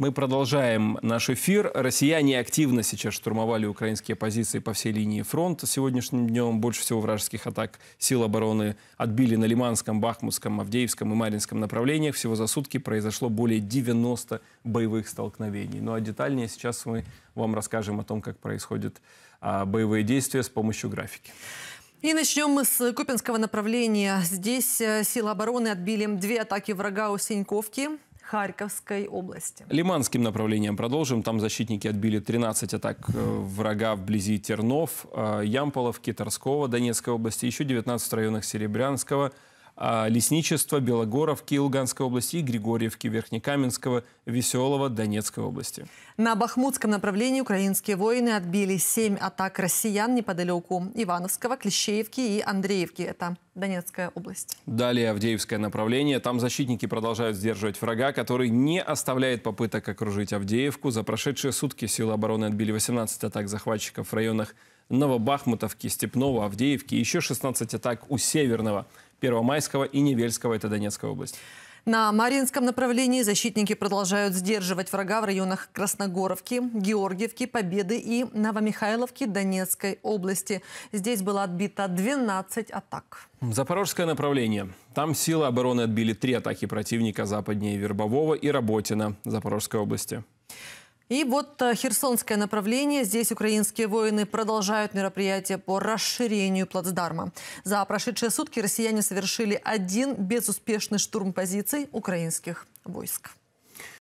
Мы продолжаем наш эфир. Россияне активно сейчас штурмовали украинские позиции по всей линии фронта. Сегодняшним днем больше всего вражеских атак сил обороны отбили на Лиманском, Бахмутском, Авдеевском и Маринском направлениях. Всего за сутки произошло более 90 боевых столкновений. Ну а детальнее сейчас мы вам расскажем о том, как происходят а, боевые действия с помощью графики. И начнем мы с Купинского направления. Здесь э, силы обороны отбили две атаки врага у Синьковки. Харьковской области. Лиманским направлением продолжим. Там защитники отбили 13 атак э, врага вблизи Тернов, э, Ямполовки, Торского, Донецкой области, еще 19 районах Серебрянского – а, Лесничество Белогоровки Луганской области и Григорьевки, Верхнекаменского, Веселого, Донецкой области. На Бахмутском направлении украинские воины отбили семь атак россиян неподалеку Ивановского, Клещеевки и Андреевки. Это Донецкая область. Далее Авдеевское направление. Там защитники продолжают сдерживать врага, который не оставляет попыток окружить Авдеевку. За прошедшие сутки силы обороны отбили 18 атак захватчиков в районах Новобахмутовки, Степного, Авдеевки и еще 16 атак у Северного Первомайского и Невельского, это Донецкая область. На Маринском направлении защитники продолжают сдерживать врага в районах Красногоровки, Георгиевки, Победы и Новомихайловки Донецкой области. Здесь было отбито 12 атак. Запорожское направление. Там силы обороны отбили три атаки противника западнее Вербового и Работина Запорожской области. И вот э, Херсонское направление. Здесь украинские воины продолжают мероприятие по расширению плацдарма. За прошедшие сутки россияне совершили один безуспешный штурм позиций украинских войск.